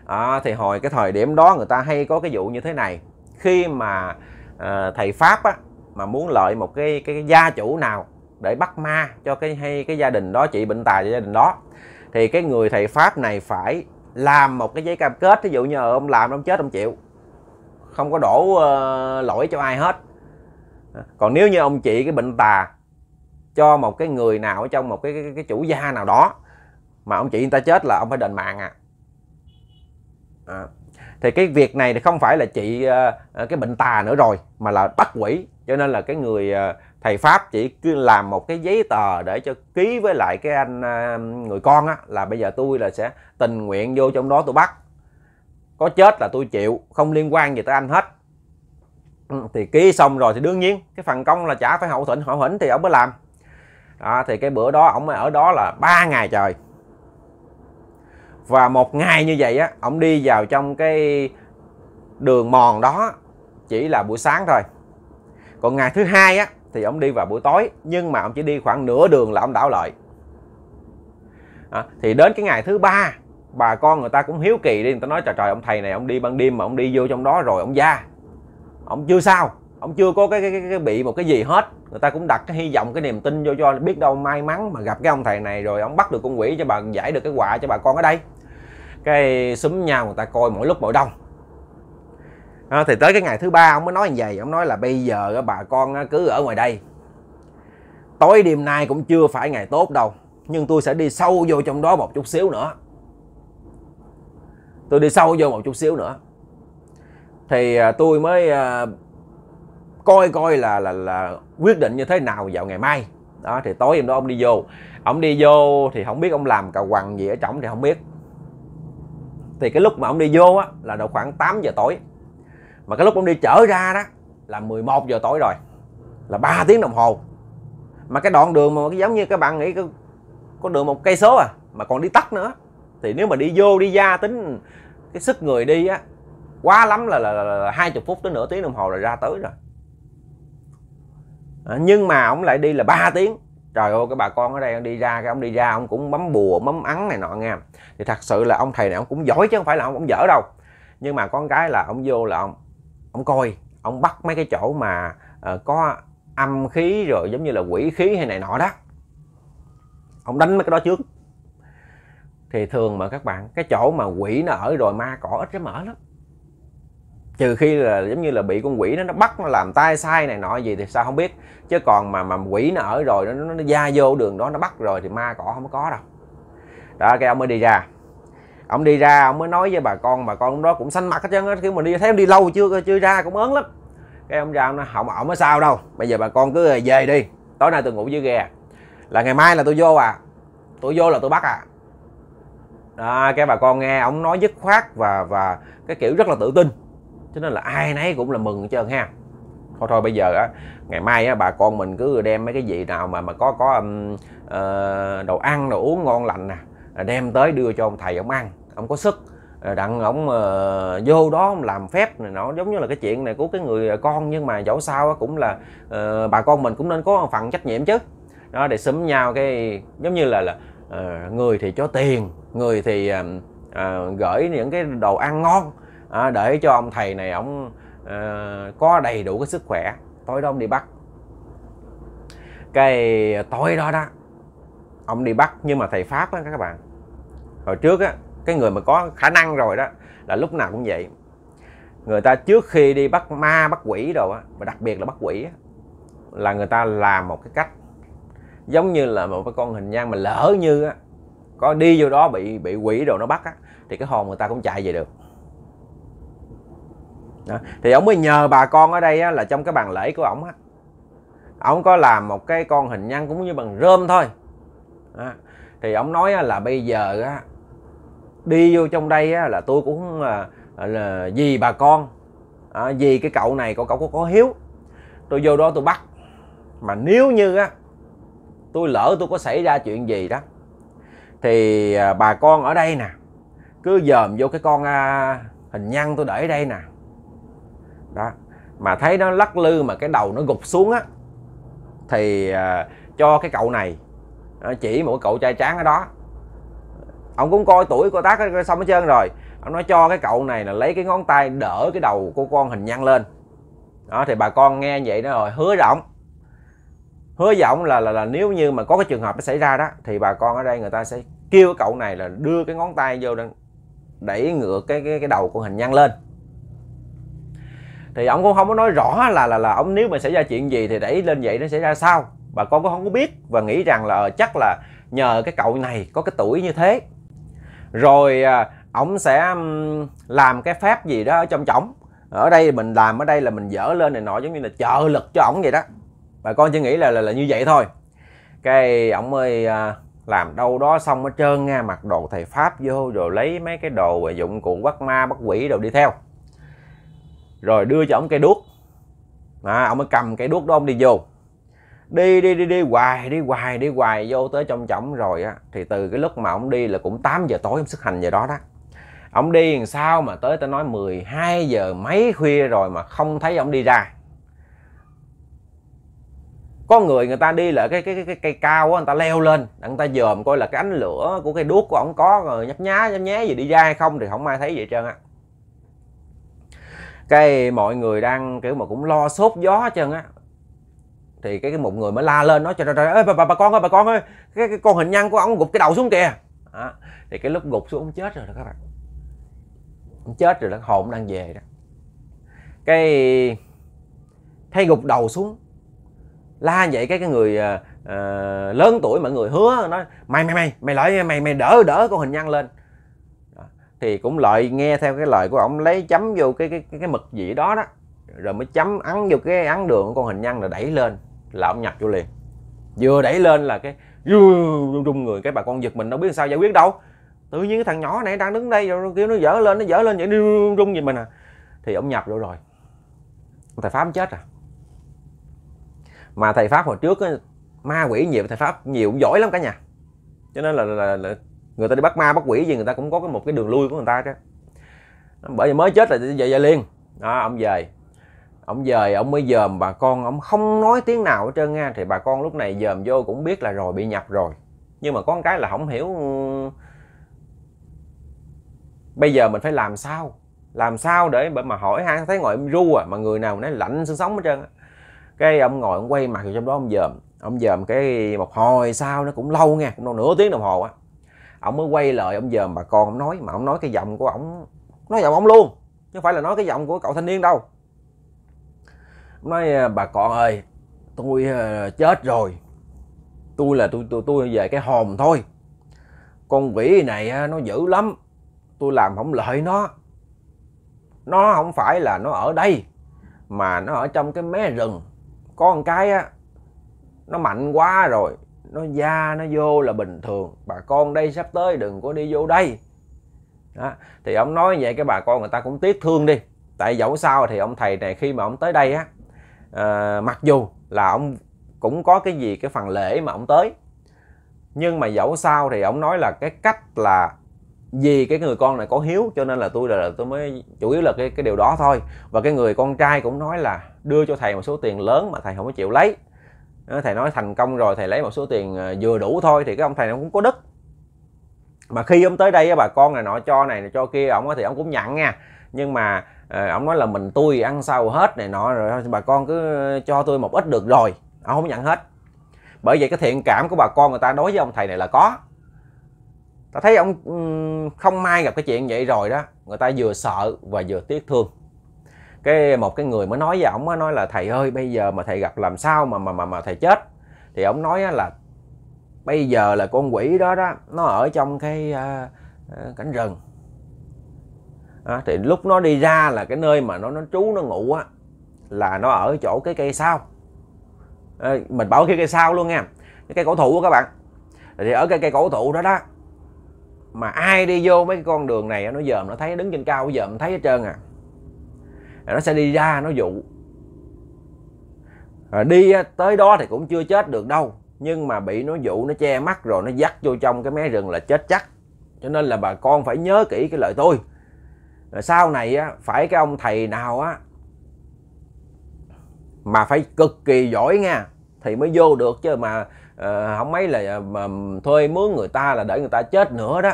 à, thì hồi cái thời điểm đó người ta hay có cái vụ như thế này khi mà à, thầy pháp á, mà muốn lợi một cái, cái gia chủ nào để bắt ma cho cái hay cái gia đình đó trị bệnh tài cho gia đình đó thì cái người thầy pháp này phải làm một cái giấy cam kết ví dụ như ông làm ông chết ông chịu không có đổ uh, lỗi cho ai hết còn nếu như ông chị cái bệnh tà cho một cái người nào ở trong một cái, cái cái chủ gia nào đó mà ông chị người ta chết là ông phải đền mạng à à. thì cái việc này thì không phải là chị uh, cái bệnh tà nữa rồi mà là bắt quỷ cho nên là cái người uh, thầy pháp chỉ làm một cái giấy tờ để cho ký với lại cái anh người con á là bây giờ tôi là sẽ tình nguyện vô trong đó tôi bắt có chết là tôi chịu không liên quan gì tới anh hết ừ, thì ký xong rồi thì đương nhiên cái phần công là chả phải hậu thịnh hậu hĩnh thì ông mới làm đó, thì cái bữa đó ông ở đó là ba ngày trời và một ngày như vậy á ổng đi vào trong cái đường mòn đó chỉ là buổi sáng thôi còn ngày thứ hai á thì ổng đi vào buổi tối nhưng mà ổng chỉ đi khoảng nửa đường là ổng đảo lợi à, thì đến cái ngày thứ ba bà con người ta cũng hiếu kỳ đi người ta nói trời trời ông thầy này ông đi ban đêm mà ông đi vô trong đó rồi ông ra ông chưa sao ông chưa có cái, cái, cái, cái bị một cái gì hết người ta cũng đặt cái hy vọng cái niềm tin vô cho biết đâu may mắn mà gặp cái ông thầy này rồi ông bắt được con quỷ cho bà giải được cái quạ cho bà con ở đây cái súm nhau người ta coi mỗi lúc mỗi đông à, thì tới cái ngày thứ ba ông mới nói như vậy ông nói là bây giờ bà con cứ ở ngoài đây tối đêm nay cũng chưa phải ngày tốt đâu nhưng tôi sẽ đi sâu vô trong đó một chút xíu nữa tôi đi sâu vô một chút xíu nữa thì à, tôi mới à, coi coi là là là quyết định như thế nào vào ngày mai đó thì tối hôm đó ông đi vô ông đi vô thì không biết ông làm cà quằn gì ở trong thì không biết thì cái lúc mà ông đi vô á là độ khoảng 8 giờ tối mà cái lúc ông đi trở ra đó là 11 giờ tối rồi là 3 tiếng đồng hồ mà cái đoạn đường mà cái giống như các bạn nghĩ có đường một cây số à mà còn đi tắt nữa thì nếu mà đi vô đi ra tính cái sức người đi á quá lắm là là hai chục phút tới nửa tiếng đồng hồ là ra tới rồi à, nhưng mà ông lại đi là 3 tiếng trời ơi cái bà con ở đây ông đi ra cái ông đi ra ông cũng bấm bùa bấm ắn này nọ nghe thì thật sự là ông thầy này ông cũng giỏi chứ không phải là ông cũng dở đâu nhưng mà con cái là ông vô là ông ông coi ông bắt mấy cái chỗ mà uh, có âm khí rồi giống như là quỷ khí hay này nọ đó ông đánh mấy cái đó trước thì thường mà các bạn cái chỗ mà quỷ nó ở rồi ma cỏ ít lắm mở lắm trừ khi là giống như là bị con quỷ nó nó bắt nó làm tay sai này nọ gì thì sao không biết chứ còn mà mà quỷ nó ở rồi nó nó, nó da vô đường đó nó bắt rồi thì ma cỏ không có đâu đó cái ông mới đi ra ông đi ra ông mới nói với bà con bà con đó cũng xanh mặt hết trơn khi mà đi thấy ông đi lâu chưa chưa ra cũng ớn lắm cái ông ra ông nói không ổng ở sao đâu bây giờ bà con cứ về đi tối nay tôi ngủ dưới ghe là ngày mai là tôi vô à tôi vô là tôi bắt à đó, cái bà con nghe ông nói dứt khoát và và cái kiểu rất là tự tin cho nên là ai nấy cũng là mừng hết trơn ha thôi thôi bây giờ á ngày mai á bà con mình cứ đem mấy cái gì nào mà mà có có um, uh, đồ ăn đồ uống ngon lành nè à, đem tới đưa cho ông thầy ông ăn ông có sức ờ, đặng ông uh, vô đó ông làm phép này nó giống như là cái chuyện này của cái người à, con nhưng mà dẫu sao cũng là uh, bà con mình cũng nên có phần trách nhiệm chứ đó để xúm nhau cái giống như là là uh, người thì cho tiền người thì uh, uh, gửi những cái đồ ăn ngon à, để cho ông thầy này ông à, có đầy đủ cái sức khỏe tối đó ông đi bắt cái tối đó đó ông đi bắt nhưng mà thầy pháp đó các bạn hồi trước á cái người mà có khả năng rồi đó là lúc nào cũng vậy người ta trước khi đi bắt ma bắt quỷ đồ á và đặc biệt là bắt quỷ á, là người ta làm một cái cách giống như là một cái con hình nhân mà lỡ như á có đi vô đó bị bị quỷ đồ nó bắt á thì cái hồn người ta cũng chạy về được thì ông mới nhờ bà con ở đây á, là trong cái bàn lễ của ông, á ổng có làm một cái con hình nhân cũng như bằng rơm thôi đó. thì ông nói á, là bây giờ á, đi vô trong đây á, là tôi cũng là, à, là vì bà con à, vì cái cậu này cậu cậu có, có hiếu tôi vô đó tôi bắt mà nếu như á tôi lỡ tôi có xảy ra chuyện gì đó thì à, bà con ở đây nè cứ dòm vô cái con à, hình nhân tôi để đây nè đó mà thấy nó lắc lư mà cái đầu nó gục xuống á thì à, cho cái cậu này chỉ một cậu trai tráng ở đó ông cũng coi tuổi của tác xong hết trơn rồi ông nói cho cái cậu này là lấy cái ngón tay đỡ cái đầu của con hình nhăn lên đó thì bà con nghe vậy đó rồi hứa rộng hứa giọng là, là là nếu như mà có cái trường hợp nó xảy ra đó thì bà con ở đây người ta sẽ kêu cậu này là đưa cái ngón tay vô đẩy ngược cái cái, cái đầu của hình nhăn lên thì ông cũng không có nói rõ là là là ông nếu mà xảy ra chuyện gì thì đẩy lên vậy nó sẽ ra sao bà con cũng không có biết và nghĩ rằng là ờ, chắc là nhờ cái cậu này có cái tuổi như thế rồi à, ông sẽ làm cái phép gì đó ở trong chổng ở đây mình làm ở đây là mình dở lên này nọ giống như là trợ lực cho ổng vậy đó bà con chỉ nghĩ là là, là như vậy thôi cái ổng ơi à, làm đâu đó xong hết trơn nha mặc đồ thầy pháp vô rồi lấy mấy cái đồ dụng cụ quắc ma bắt quỷ rồi đi theo rồi đưa cho ông cây đuốc à, ông mới cầm cây đuốc đó ông đi vô đi đi đi đi hoài đi hoài đi hoài vô tới trong chổng rồi á thì từ cái lúc mà ông đi là cũng 8 giờ tối ông xuất hành giờ đó đó ông đi làm sao mà tới tao nói 12 giờ mấy khuya rồi mà không thấy ông đi ra có người người ta đi lại cái cái cái, cây cao á người ta leo lên người ta dòm coi là cái ánh lửa của cái đuốc của ông có rồi ờ, nhấp nhá nhấp nhé gì đi ra hay không thì không ai thấy vậy trơn á cái mọi người đang kiểu mà cũng lo sốt gió chân á thì cái, cái một người mới la lên nói cho trời ơi bà, bà, bà con ơi bà con ơi cái, cái con hình nhân của ông gục cái đầu xuống kìa đó. thì cái lúc gục xuống ông chết rồi đó các bạn ông chết rồi đó hồn đang về đó cái thay gục đầu xuống la vậy cái cái người uh, lớn tuổi mọi người hứa nói mày mày mày mày lại mày mày đỡ đỡ con hình nhân lên thì cũng lợi nghe theo cái lời của ông lấy chấm vô cái cái cái, cái mực dĩ đó đó rồi mới chấm ấn vô cái ấn đường của con hình nhân rồi đẩy lên là ông nhập vô liền vừa đẩy lên là cái rung rung người cái bà con giật mình đâu biết sao giải quyết đâu tự nhiên cái thằng nhỏ này đang đứng đây rồi kêu nó dở lên nó dở lên vậy rung rung gì mình à thì ông nhập vô rồi thầy pháp chết à mà thầy pháp hồi trước ma quỷ nhiều thầy pháp nhiều cũng giỏi lắm cả nhà cho nên là, là, là, là người ta đi bắt ma bắt quỷ gì người ta cũng có cái một cái đường lui của người ta chứ bởi vì mới chết là về ra liền đó ông về ông dời ông mới dòm bà con ông không nói tiếng nào hết trơn nha thì bà con lúc này dòm vô cũng biết là rồi bị nhập rồi nhưng mà có một cái là không hiểu bây giờ mình phải làm sao làm sao để mà hỏi hai thấy ngồi em ru à mà người nào nói lạnh xương sống hết trơn cái ông ngồi ông quay mặt vào trong đó ông dòm ông dòm cái một hồi sau nó cũng lâu nghe, cũng đâu nửa tiếng đồng hồ á ông mới quay lời ông dòm bà con ông nói mà ông nói cái giọng của ông nói giọng ông luôn chứ không phải là nói cái giọng của cậu thanh niên đâu ông nói à, bà con ơi tôi à, chết rồi tôi là tôi tôi tôi về cái hồn thôi con quỷ này à, nó dữ lắm tôi làm không lợi nó nó không phải là nó ở đây mà nó ở trong cái mé rừng con cái á nó mạnh quá rồi nó ra nó vô là bình thường bà con đây sắp tới đừng có đi vô đây đó. thì ông nói vậy cái bà con người ta cũng tiếc thương đi tại dẫu sao thì ông thầy này khi mà ông tới đây á à, mặc dù là ông cũng có cái gì cái phần lễ mà ông tới nhưng mà dẫu sao thì ông nói là cái cách là vì cái người con này có hiếu cho nên là tôi là tôi mới chủ yếu là cái cái điều đó thôi và cái người con trai cũng nói là đưa cho thầy một số tiền lớn mà thầy không có chịu lấy thầy nói thành công rồi thầy lấy một số tiền ờ, vừa đủ thôi thì cái ông thầy nó cũng có đức mà khi ông tới đây bà con này nọ cho này cho kia ông thì ông cũng nhận nha nhưng mà ờ, ông nói là mình tôi ăn sao hết này nọ rồi bà con cứ ờ, cho tôi một ít được rồi ông không nhận hết bởi vậy cái thiện cảm của bà con người ta đối với ông thầy này là có ta thấy ông không may gặp cái chuyện vậy rồi đó người ta vừa sợ và vừa tiếc thương cái một cái người mới nói với ổng nói là thầy ơi bây giờ mà thầy gặp làm sao mà mà mà mà thầy chết thì ổng nói là bây giờ là con quỷ đó đó nó ở trong cái uh, cánh rừng à, thì lúc nó đi ra là cái nơi mà nó nó trú nó ngủ á là nó ở chỗ cái cây sao à, mình bảo cái cây sao luôn nha cái cây cổ thụ của các bạn thì ở cái cây cổ thụ đó đó mà ai đi vô mấy cái con đường này nó dòm nó thấy đứng trên cao dòm thấy hết trơn à nó sẽ đi ra nó dụ à, đi tới đó thì cũng chưa chết được đâu nhưng mà bị nó dụ nó che mắt rồi nó dắt vô trong cái mé rừng là chết chắc cho nên là bà con phải nhớ kỹ cái lời tôi rồi sau này á phải cái ông thầy nào á mà phải cực kỳ giỏi nha thì mới vô được chứ mà uh, không mấy là ờ, mà thuê mướn người ta là để người ta chết nữa đó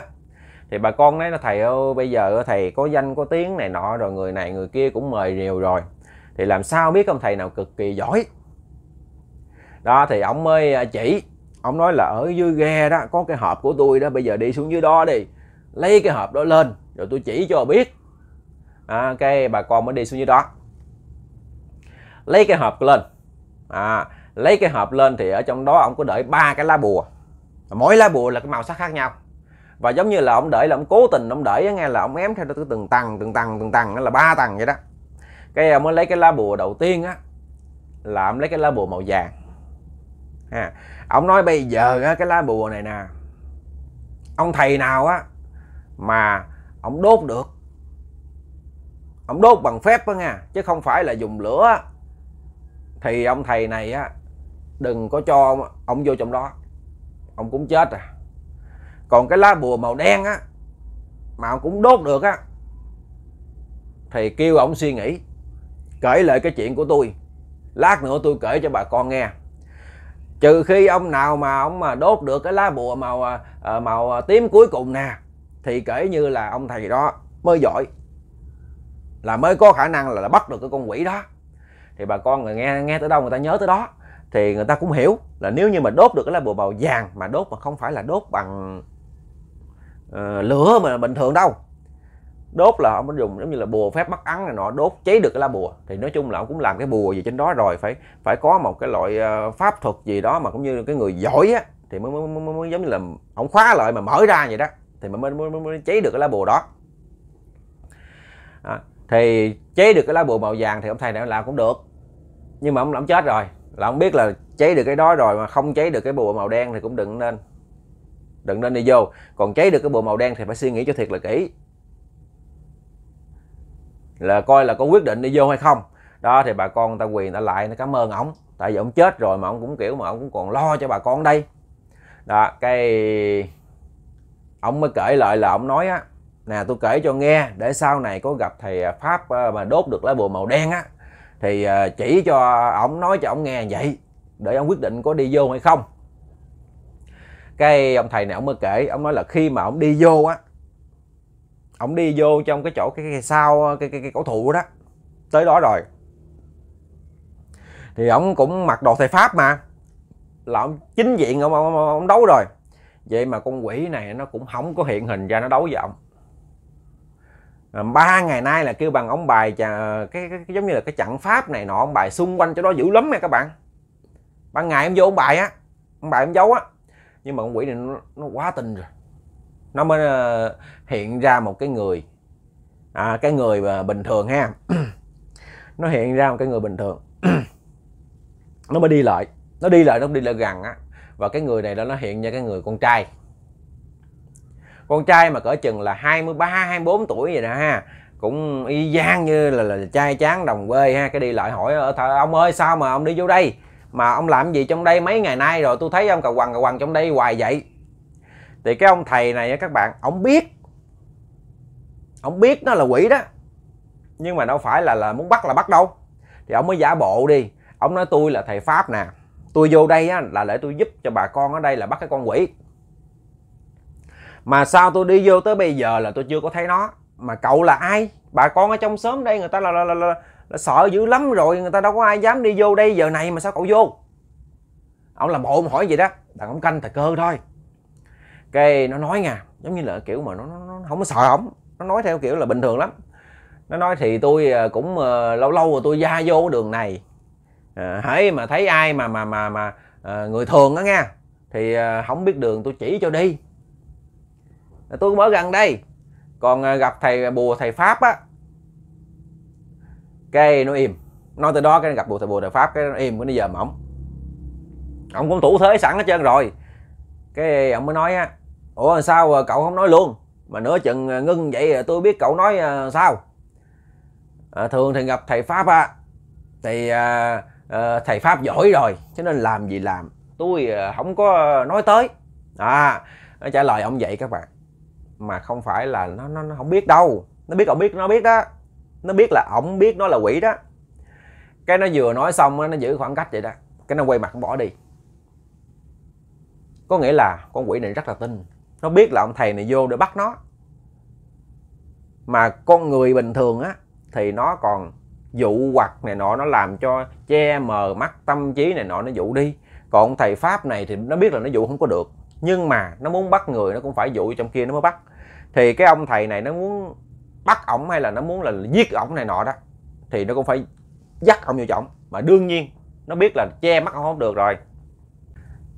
thì bà con nói là thầy ơi bây giờ thầy có danh có tiếng này nọ rồi người này người kia cũng mời nhiều rồi thì làm sao biết ông thầy nào cực kỳ giỏi đó thì ông mới à, chỉ ông nói là ở dưới ghe đó có cái hộp của tôi đó bây giờ đi xuống dưới đó đi lấy cái hộp đó lên rồi tôi chỉ cho biết à, cái bà con mới đi xuống dưới đó lấy cái hộp lên à, lấy cái hộp lên thì ở trong đó ông có đợi ba cái lá bùa mỗi lá bùa là cái màu sắc khác nhau và giống như là ông đẩy là ông cố tình ông đẩy nghe là ông ém theo từ từng tầng từng tầng từng tầng là ba tầng vậy đó cái ông ờ, mới lấy cái lá bùa đầu tiên á là ông lấy cái lá bùa màu vàng ha ông nói bây giờ á, cái lá bùa này nè ông thầy nào á mà ông đốt được ông đốt bằng phép đó nha chứ không phải là dùng lửa thì ông thầy này á đừng có cho ông ông vô trong đó ông cũng chết à còn cái lá bùa màu đen á mà ông cũng đốt được á thì kêu ông suy nghĩ kể lại cái chuyện của tôi lát nữa tôi kể cho bà con nghe trừ khi ông nào mà ông mà đốt được cái lá bùa màu à, à, màu à, tím cuối cùng nè thì kể như là ông thầy đó mới giỏi là mới có khả năng là bắt được cái con quỷ đó thì bà con người nghe nghe tới đâu người ta nhớ tới đó thì người ta cũng hiểu là nếu như mà đốt được cái lá bùa màu vàng mà đốt mà không phải là đốt bằng uh, lửa mà bình thường đâu đốt là ông dùng giống như là bùa phép bắt ấn này nọ đốt cháy được cái lá bùa thì nói chung là ông cũng làm cái bùa gì trên đó rồi phải phải có một cái loại ờ, pháp thuật gì đó mà cũng như cái người giỏi á thì mới, mới, mới, mới giống như là ông khóa lại mà mở ra vậy đó thì mới, mới, mới, mới cháy được cái lá bùa đó à, thì cháy được cái lá bùa màu vàng thì ông thầy nào làm cũng được nhưng mà ông, ông chết rồi là ông biết là cháy được cái đó rồi mà không cháy được cái bùa màu đen thì cũng đừng nên đừng nên đi vô còn cháy được cái bộ màu đen thì phải suy nghĩ cho thiệt là kỹ là coi là có quyết định đi vô hay không đó thì bà con ta quyền ta lại nó cảm ơn ổng tại vì ổng chết rồi mà ổng cũng kiểu mà ổng cũng còn lo cho bà con đây đó cái ổng mới kể lại là ổng nói á nè tôi kể cho nghe để sau này có gặp thầy pháp ờ, mà đốt được lá bùa màu đen á thì ờ, chỉ cho ổng nói cho ổng nghe vậy để ông quyết định có đi vô hay không cái ông thầy này ông mới kể ông nói là khi mà ông đi vô á ông đi vô trong cái chỗ cái, cái sau cái, cái cái cổ thụ đó tới đó rồi thì ông cũng mặc đồ thầy pháp mà là ông chính diện ông, ông, ông đấu rồi vậy mà con quỷ này nó cũng không có hiện hình ra nó đấu với ông ba ngày nay là kêu bằng ông bài cái, cái, cái giống như là cái trận pháp này nọ ông bài xung quanh chỗ đó dữ lắm nha các bạn ban ngày em vô ông bài á ông bài em giấu á nhưng mà con quỷ này nó, nó quá tinh rồi nó mới uh, hiện ra một cái người à, cái người mà bình thường ha nó hiện ra một cái người bình thường nó mới đi lại nó đi lại nó đi lại gần á và cái người này đó nó hiện ra cái người con trai con trai mà cỡ chừng là 23 24 tuổi vậy nè ha cũng y gian như là, là trai chán đồng quê ha cái đi lại hỏi ờ, ông ơi sao mà ông đi vô đây mà ông làm gì trong đây mấy ngày nay rồi tôi thấy ông cà quằn cà quằn trong đây hoài vậy thì cái ông thầy này các bạn ông biết ông biết nó là quỷ đó nhưng mà đâu phải là là muốn bắt là bắt đâu thì ông mới giả bộ đi ông nói tôi là thầy pháp nè tôi vô đây á, là để tôi giúp cho bà con ở đây là bắt cái con quỷ mà sao tôi đi vô tới bây giờ là tôi chưa có thấy nó mà cậu là ai bà con ở trong xóm đây người ta là, là, là, là là sợ dữ lắm rồi người ta đâu có ai dám đi vô đây giờ này mà sao cậu vô ông làm bộ mà hỏi vậy đó đàn ông canh thời cơ thôi cái nó nói nha giống như là kiểu mà nó, nó, nó không có sợ ổng nó nói theo kiểu là bình thường lắm nó nói thì tôi ờ, cũng uh, lâu lâu rồi tôi ra vô đường này à, ờ, hãy mà thấy ai mà mà mà mà uh, người thường đó nghe thì uh, không biết đường tôi chỉ cho đi tôi cũng gần đây còn uh, gặp thầy bùa thầy pháp á cái nó im nói tới đó cái gặp bồ thầy bồ thầy pháp cái nó im cái nó giờ mỏng ông cũng thủ thế sẵn hết trơn rồi cái ông mới nói á ủa sao cậu không nói luôn mà nửa chừng ngưng vậy à, tôi biết cậu nói à, sao à, thường thì gặp thầy pháp á thì à, à, thầy pháp giỏi rồi cho nên làm gì làm tôi à, không có nói tới à nó trả lời ông vậy các bạn mà không phải là nó nó, nó không biết đâu nó biết cậu biết nó biết đó nó biết là ổng biết nó là quỷ đó cái nó vừa nói xong nó giữ khoảng cách vậy đó cái nó quay mặt bỏ đi có nghĩa là con quỷ này rất là tin nó biết là ông thầy này vô để bắt nó mà con người bình thường á thì nó còn dụ hoặc này nọ nó làm cho che mờ mắt tâm trí này nọ nó dụ đi còn ông thầy pháp này thì nó biết là nó dụ không có được nhưng mà nó muốn bắt người nó cũng phải dụ trong kia nó mới bắt thì cái ông thầy này nó muốn bắt ổng hay là nó muốn là giết ổng này nọ đó thì nó cũng phải dắt ổng vô trọng mà đương nhiên nó biết là che mắt ổng không được rồi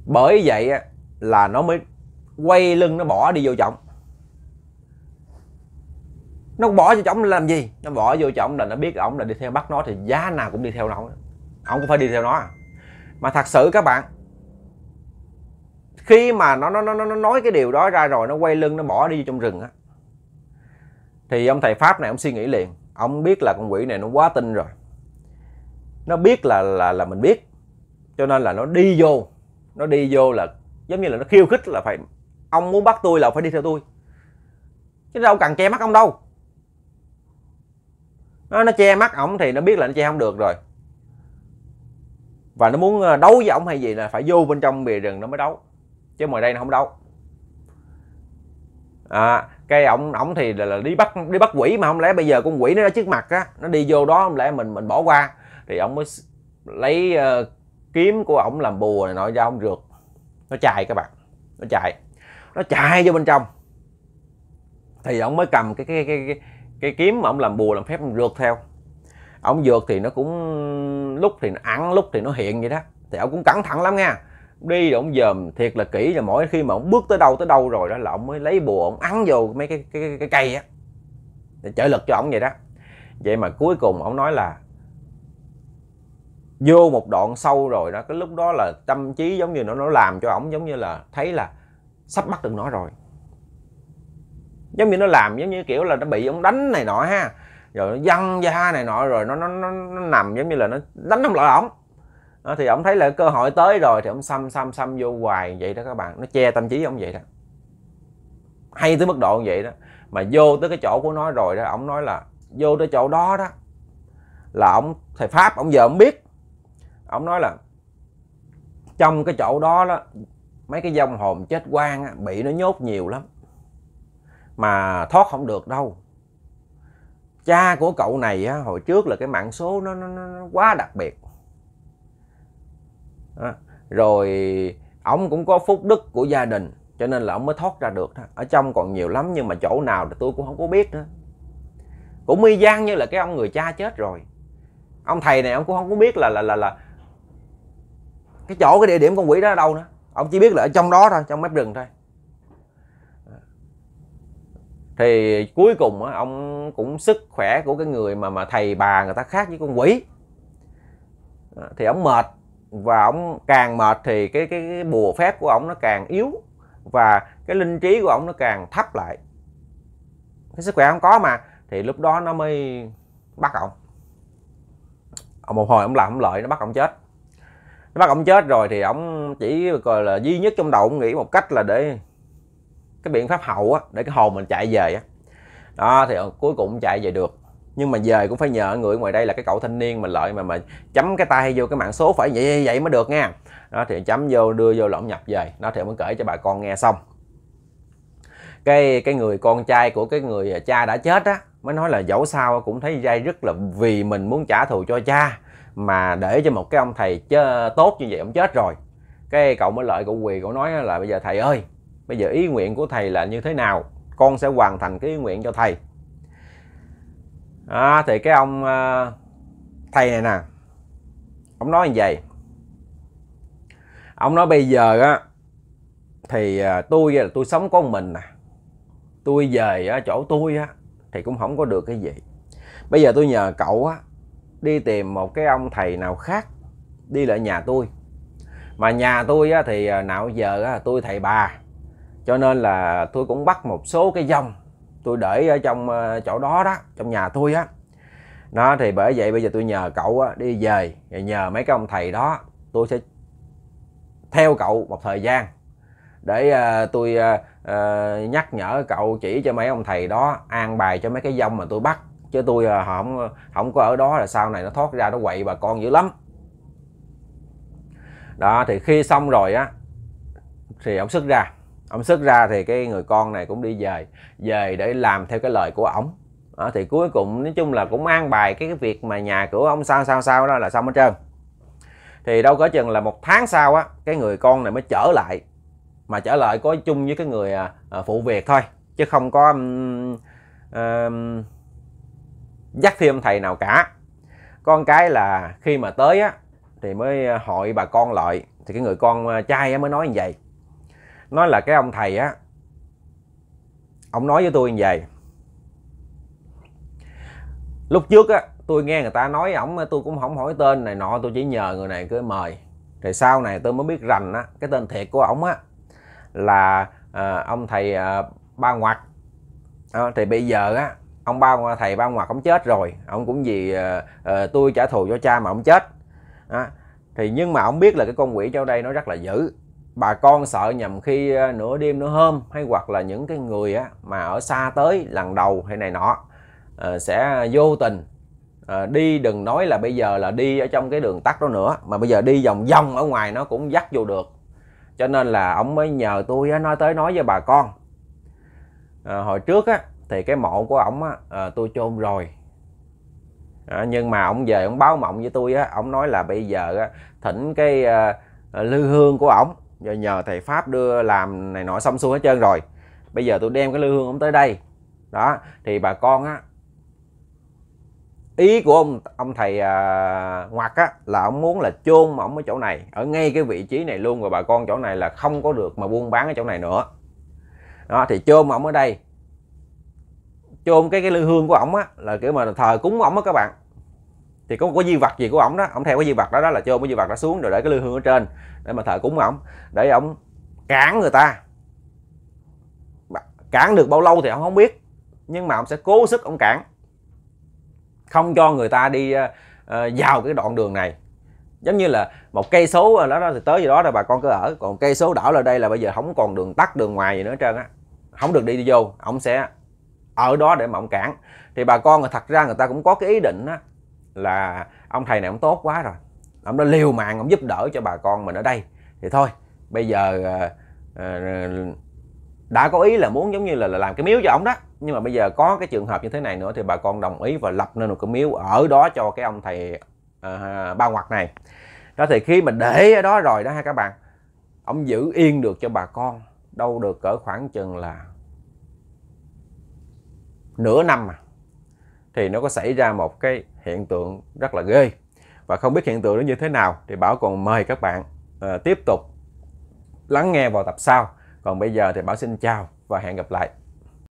bởi vậy là nó mới quay lưng nó bỏ đi vô trọng nó bỏ vô trọng làm gì nó bỏ vô trọng là nó biết ổng là đi theo bắt nó thì giá nào cũng đi theo nó ổng cũng phải đi theo nó mà thật sự các bạn khi mà nó nó nó nó nói cái điều đó ra rồi nó quay lưng nó bỏ đi vô trong rừng á thì ông thầy pháp này ông suy nghĩ liền ông biết là con quỷ này nó quá tinh rồi nó biết là là là mình biết cho nên là nó đi vô nó đi vô là giống như là nó khiêu khích là phải ông muốn bắt tôi là phải đi theo tôi chứ đâu cần che mắt ông đâu nó, nó che mắt ổng thì nó biết là nó che không được rồi và nó muốn ờ, đấu với ổng hay gì là phải vô bên trong bìa rừng nó mới đấu chứ ngoài đây nó không đấu à, cái ổng ổng thì là, là đi bắt đi bắt quỷ mà không lẽ bây giờ con quỷ nó ở trước mặt á nó đi vô đó không lẽ mình mình bỏ qua thì ổng mới lấy uh, kiếm của ổng làm bùa này nọ ra ông rượt nó chạy các bạn nó chạy nó chạy vô bên trong thì ổng mới cầm cái cái cái cái, cái kiếm mà ổng làm bùa làm phép ông rượt theo ổng rượt thì nó cũng lúc thì nó ăn lúc thì nó hiện vậy đó thì ổng cũng cẩn thận lắm nha đi rồi ông dòm thiệt là kỹ là mỗi khi mà ông bước tới đâu tới đâu rồi đó là ông mới lấy bùa ông ăn vô mấy cái cái cái, cái cây á để trợ lực cho ông vậy đó vậy mà cuối cùng ông nói là vô một đoạn sâu rồi đó cái lúc đó là tâm trí giống như nó nó làm cho ổng giống như là thấy là sắp bắt được nó rồi giống như nó làm giống như kiểu là nó bị ông đánh này nọ ha rồi nó văng ra này nọ rồi nó nó nó, nó nằm giống như là nó đánh không lại ổng đó, thì ông thấy là cơ hội tới rồi thì ông xăm xăm xăm vô hoài vậy đó các bạn nó che tâm trí ông vậy đó hay tới mức độ như vậy đó mà vô tới cái chỗ của nó rồi đó ông nói là vô tới chỗ đó đó là ông thầy pháp ông giờ ông biết ông nói là trong cái chỗ đó đó mấy cái dòng hồn chết quan bị nó nhốt nhiều lắm mà thoát không được đâu cha của cậu này á, hồi trước là cái mạng số nó, nó, nó quá đặc biệt đó. rồi ông cũng có phúc đức của gia đình cho nên là ông mới thoát ra được đó. ở trong còn nhiều lắm nhưng mà chỗ nào thì tôi cũng không có biết nữa cũng y gian như là cái ông người cha chết rồi ông thầy này ông cũng không có biết là là là là cái chỗ cái địa điểm con quỷ đó ở đâu nữa ông chỉ biết là ở trong đó thôi trong mép rừng thôi thì cuối cùng á, ông cũng sức khỏe của cái người mà mà thầy bà người ta khác với con quỷ thì ông mệt và ông càng mệt thì cái cái, cái bùa phép của ông nó càng yếu và cái linh trí của ông nó càng thấp lại cái sức khỏe không có mà thì lúc đó nó mới bắt ông ông ờ, một hồi ông làm không lợi nó bắt ông chết nó bắt ông chết rồi thì ông chỉ gọi là duy nhất trong đầu ông nghĩ một cách là để cái biện pháp hậu á để cái hồn mình chạy về á đó thì cuối cùng chạy về được nhưng mà về cũng phải nhờ người ngoài đây là cái cậu thanh niên mà lợi mà mà chấm cái tay vô cái mạng số phải vậy vậy mới được nha đó thì chấm vô đưa vô lỏng nhập về nó thì mới kể cho bà con nghe xong cái cái người con trai của cái người cha đã chết á mới nói là dẫu sao cũng thấy dây rất là vì mình muốn trả thù cho cha mà để cho một cái ông thầy chớ, tốt như vậy ông chết rồi cái cậu mới lợi cậu quỳ cậu nói là bây giờ thầy ơi bây giờ ý nguyện của thầy là như thế nào con sẽ hoàn thành cái ý nguyện cho thầy à, thì cái ông uh, thầy này nè ông nói như vậy ông nói bây giờ á thì à, tôi là tôi sống có một mình nè tôi về ở chỗ tôi á thì cũng không có được cái gì bây giờ tôi nhờ cậu á đi tìm một cái ông thầy nào khác đi lại nhà tôi mà nhà tôi á thì à, nào giờ á tôi thầy bà cho nên là tôi cũng bắt một số cái dòng tôi để ở trong ờ, chỗ đó đó trong nhà tôi á nó thì bởi vậy bây giờ tôi nhờ cậu á, đi về và nhờ mấy cái ông thầy đó tôi sẽ theo cậu một thời gian để uh, tôi uh, uh, nhắc nhở cậu chỉ cho mấy ông thầy đó an bài cho mấy cái dông mà tôi bắt chứ tôi uh, họ không không có ở đó là sau này nó thoát ra nó quậy bà con dữ lắm đó thì khi xong rồi á thì ông xuất ra ông xuất ra thì cái người con này cũng đi về về để làm theo cái lời của ổng à, thì cuối cùng nói chung là cũng an bài cái, việc mà nhà của ông sao sao sao đó là xong hết trơn thì đâu có chừng là một tháng sau á cái người con này mới trở lại mà trở lại có chung với cái người à, à, phụ việc thôi chứ không có um, um, dắt thêm thầy nào cả con cái là khi mà tới á thì mới à, hội bà con lại thì cái người con trai mới nói như vậy nói là cái ông thầy á ông nói với tôi như vậy lúc trước á tôi nghe người ta nói ổng tôi cũng không hỏi tên này nọ tôi chỉ nhờ người này cứ mời rồi sau này tôi mới biết rành á cái tên thiệt của ổng á là à, ông thầy à, ba ngoặt à, thì bây giờ á ông ba thầy ba ngoặt ông chết rồi ông cũng vì à, à, tôi trả thù cho cha mà ông chết à, thì nhưng mà ông biết là cái con quỷ cho đây nó rất là dữ bà con sợ nhầm khi ờ, nửa đêm nửa hôm hay hoặc là những cái người á, mà ở xa tới lần đầu hay này nọ ờ, sẽ vô tình ờ, đi đừng nói là bây giờ là đi ở trong cái đường tắt đó nữa mà bây giờ đi vòng vòng ở ngoài nó cũng dắt vô được cho nên là ông mới nhờ tôi nói tới nói với bà con hồi trước á, thì cái mộ của ổng á, tôi chôn rồi à, nhưng mà ông về ông báo mộng với tôi á ông nói là bây giờ á, thỉnh cái à, lư hương của ổng do nhờ thầy pháp đưa làm này nọ xong xuôi hết trơn rồi bây giờ tôi đem cái lưu hương ông tới đây đó thì bà con á ý của ông ông thầy à, ngoặt á là ông muốn là chôn mà ông ở chỗ này ở ngay cái vị trí này luôn rồi bà con chỗ này là không có được mà buôn bán ở chỗ này nữa đó thì chôn mà ông ở đây chôn cái cái lưu hương của ổng á là kiểu mà thờ cúng ổng á các bạn thì có một cái di vật gì của ổng đó ổng theo cái di vật đó đó là cho cái di vật đó xuống rồi để cái lư hương ở trên để mà thờ cúng ổng để ổng cản người ta cản được bao lâu thì ổng không biết nhưng mà ổng sẽ cố sức ổng cản không cho người ta đi ờ, ờ, vào cái đoạn đường này giống như là một cây số ờ, đó, đó thì tới gì đó là bà con cứ ở còn cây số đảo là đây là bây giờ không còn đường tắt đường ngoài gì nữa hết trơn á không được đi, đi vô ổng sẽ ở đó để mà ổng cản thì bà con thật ra người ta cũng có cái ý định á là ông thầy này ông tốt quá rồi ông đã liều mạng ông giúp đỡ cho bà con mình ở đây thì thôi bây giờ ờ, ờ, đã có ý là muốn giống như là, làm cái miếu cho ông đó nhưng mà bây giờ có cái trường hợp như thế này nữa thì bà con đồng ý và lập nên một cái miếu ở đó cho cái ông thầy uh, ba ngoặt này đó thì khi mình để ở đó rồi đó ha các bạn ông giữ yên được cho bà con đâu được cỡ khoảng chừng là nửa năm mà thì nó có xảy ra một cái hiện tượng rất là ghê và không biết hiện tượng nó như thế nào thì Bảo còn mời các bạn uh, tiếp tục lắng nghe vào tập sau còn bây giờ thì Bảo xin chào và hẹn gặp lại